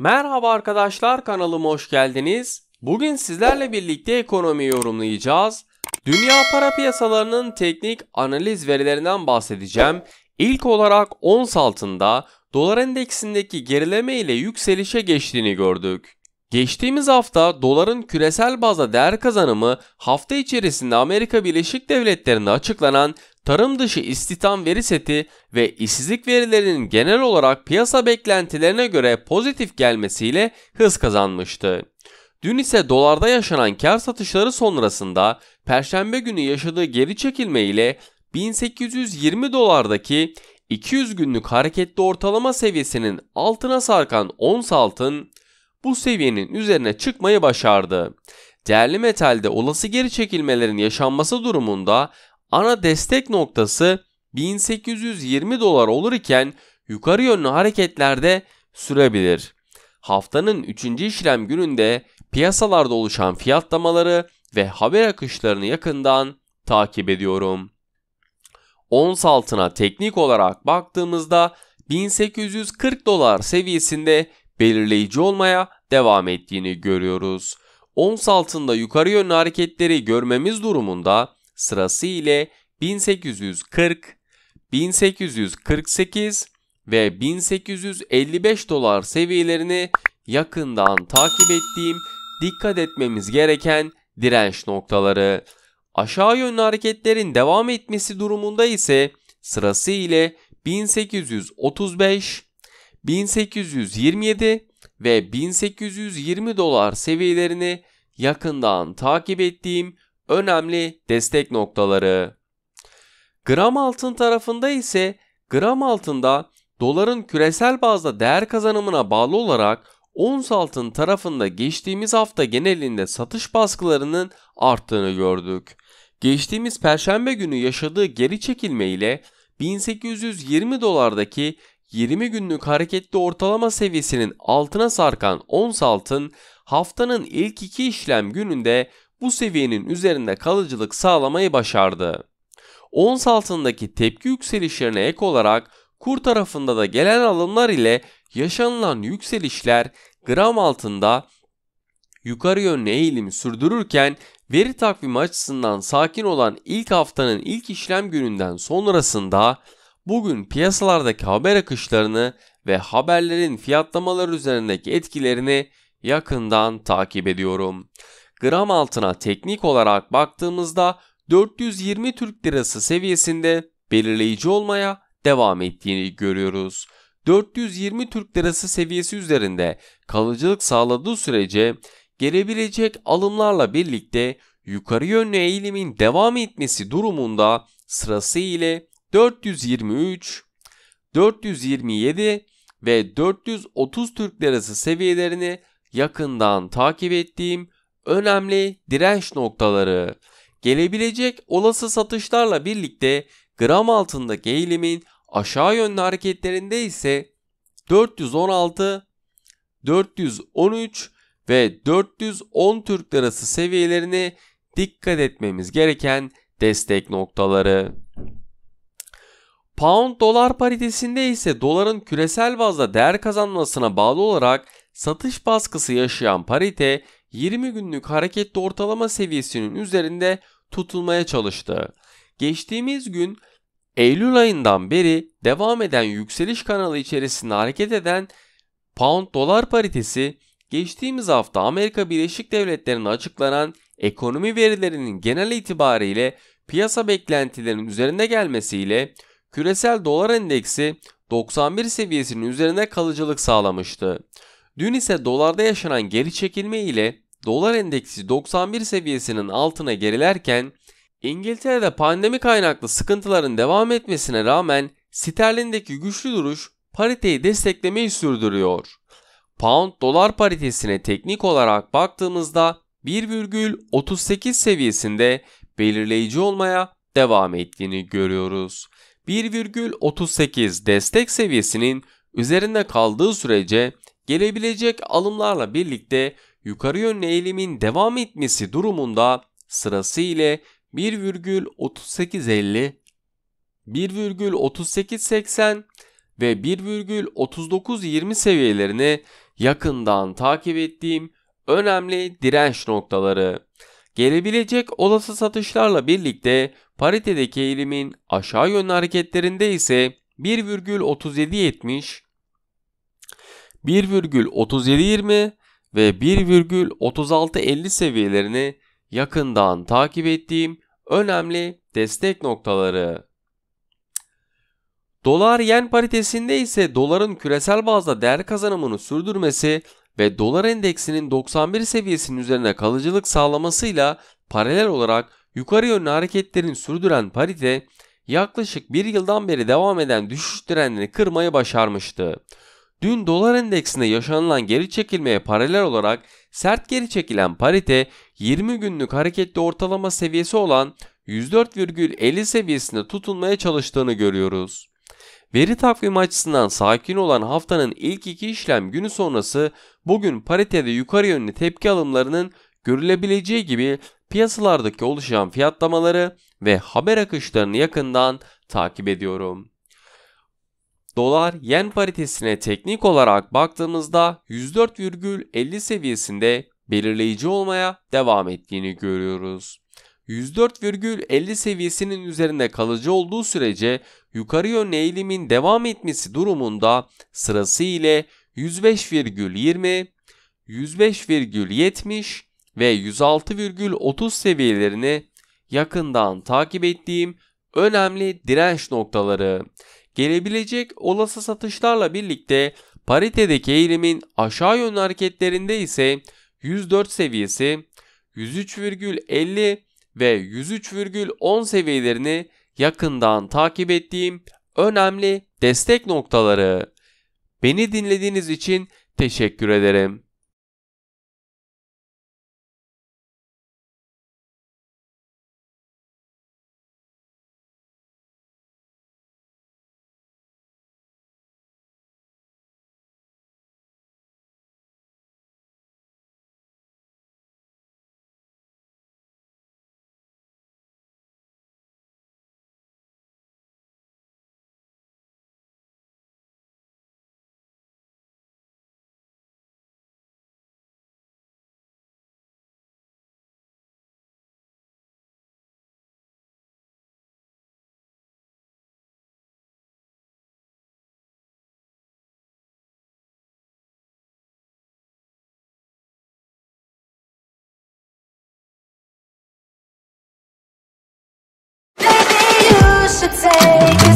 Merhaba arkadaşlar kanalıma hoş geldiniz. Bugün sizlerle birlikte ekonomi yorumlayacağız. Dünya para piyasalarının teknik analiz verilerinden bahsedeceğim. İlk olarak ons altında dolar endeksindeki gerileme ile yükselişe geçtiğini gördük. Geçtiğimiz hafta doların küresel bazda değer kazanımı hafta içerisinde Amerika Birleşik Devletleri'nde açıklanan tarım dışı istihdam veri seti ve işsizlik verilerinin genel olarak piyasa beklentilerine göre pozitif gelmesiyle hız kazanmıştı. Dün ise dolarda yaşanan kar satışları sonrasında perşembe günü yaşadığı geri çekilme ile 1820 dolardaki 200 günlük hareketli ortalama seviyesinin altına sarkan ons altın bu seviyenin üzerine çıkmayı başardı. Değerli metalde olası geri çekilmelerin yaşanması durumunda ana destek noktası 1820 dolar olur iken yukarı yönlü hareketlerde sürebilir. Haftanın 3. işlem gününde piyasalarda oluşan fiyatlamaları ve haber akışlarını yakından takip ediyorum. Ons altına teknik olarak baktığımızda 1840 dolar seviyesinde belirleyici olmaya devam ettiğini görüyoruz. Ons altında yukarı yönlü hareketleri görmemiz durumunda sırası ile 1840, 1848 ve 1855 dolar seviyelerini yakından takip ettiğim dikkat etmemiz gereken direnç noktaları. Aşağı yönlü hareketlerin devam etmesi durumunda ise sırası ile 1835, 1827 ve 1820 dolar seviyelerini yakından takip ettiğim önemli destek noktaları. Gram altın tarafında ise gram altında doların küresel bazda değer kazanımına bağlı olarak ons altın tarafında geçtiğimiz hafta genelinde satış baskılarının arttığını gördük. Geçtiğimiz perşembe günü yaşadığı geri çekilme ile 1820 dolardaki 20 günlük hareketli ortalama seviyesinin altına sarkan ons altın haftanın ilk iki işlem gününde bu seviyenin üzerinde kalıcılık sağlamayı başardı. Ons altındaki tepki yükselişlerine ek olarak kur tarafında da gelen alımlar ile yaşanılan yükselişler gram altında yukarı yönlü eğilimi sürdürürken veri takvimi açısından sakin olan ilk haftanın ilk işlem gününden sonrasında bugün piyasalardaki haber akışlarını ve haberlerin fiyatlamalar üzerindeki etkilerini yakından takip ediyorum. Gram altına teknik olarak baktığımızda 420 Türk Lirası seviyesinde belirleyici olmaya devam ettiğini görüyoruz. 420 Türk Lirası seviyesi üzerinde kalıcılık sağladığı sürece gelebilecek alımlarla birlikte yukarı yönlü eğilimin devam etmesi durumunda sırası ile 423, 427 ve 430 Türk Lirası seviyelerini yakından takip ettiğim önemli direnç noktaları. Gelebilecek olası satışlarla birlikte gram altındaki eğilimin aşağı yönlü hareketlerinde ise 416, 413 ve 410 Türk Lirası seviyelerini dikkat etmemiz gereken destek noktaları. Pound dolar paritesinde ise doların küresel bazda değer kazanmasına bağlı olarak satış baskısı yaşayan parite 20 günlük hareketli ortalama seviyesinin üzerinde tutulmaya çalıştı. Geçtiğimiz gün Eylül ayından beri devam eden yükseliş kanalı içerisinde hareket eden pound dolar paritesi geçtiğimiz hafta Amerika Birleşik Devletleri'nde açıklanan ekonomi verilerinin genel itibariyle piyasa beklentilerinin üzerinde gelmesiyle küresel dolar endeksi 91 seviyesinin üzerinde kalıcılık sağlamıştı. Dün ise dolarda yaşanan geri çekilme ile dolar endeksi 91 seviyesinin altına gerilerken İngiltere'de pandemi kaynaklı sıkıntıların devam etmesine rağmen sterlindeki güçlü duruş pariteyi desteklemeyi sürdürüyor. Pound dolar paritesine teknik olarak baktığımızda 1,38 seviyesinde belirleyici olmaya devam ettiğini görüyoruz. 1,38 destek seviyesinin üzerinde kaldığı sürece gelebilecek alımlarla birlikte yukarı yönlü eğilimin devam etmesi durumunda sırası ile 1,3850, 1,3880 ve 1,3920 seviyelerini yakından takip ettiğim önemli direnç noktaları. Gelebilecek olası satışlarla birlikte paritedeki eğilimin aşağı yönlü hareketlerinde ise 1,3770, 1,3720 ve 1,3650 seviyelerini yakından takip ettiğim önemli destek noktaları. Dolar yen paritesinde ise doların küresel bazda değer kazanımını sürdürmesi ve dolar endeksinin 91 seviyesinin üzerine kalıcılık sağlamasıyla paralel olarak yukarı yönlü hareketlerin sürdüren parite yaklaşık bir yıldan beri devam eden düşüş trendini kırmayı başarmıştı. Dün dolar endeksinde yaşanılan geri çekilmeye paralel olarak sert geri çekilen parite 20 günlük hareketli ortalama seviyesi olan 104,50 seviyesinde tutunmaya çalıştığını görüyoruz. Veri takvimi açısından sakin olan haftanın ilk iki işlem günü sonrası bugün paritede yukarı yönlü tepki alımlarının görülebileceği gibi piyasalardaki oluşan fiyatlamaları ve haber akışlarını yakından takip ediyorum. Dolar yen paritesine teknik olarak baktığımızda 104,50 seviyesinde belirleyici olmaya devam ettiğini görüyoruz. 104,50 seviyesinin üzerinde kalıcı olduğu sürece yukarı yönlü eğilimin devam etmesi durumunda sırası ile 105,20, 105,70 ve 106,30 seviyelerini yakından takip ettiğim önemli direnç noktaları. Gelebilecek olası satışlarla birlikte paritedeki eğilimin aşağı yönlü hareketlerinde ise 104 seviyesi, 103,50 ve 103,10 seviyelerini yakından takip ettiğim önemli destek noktaları. Beni dinlediğiniz için teşekkür ederim. take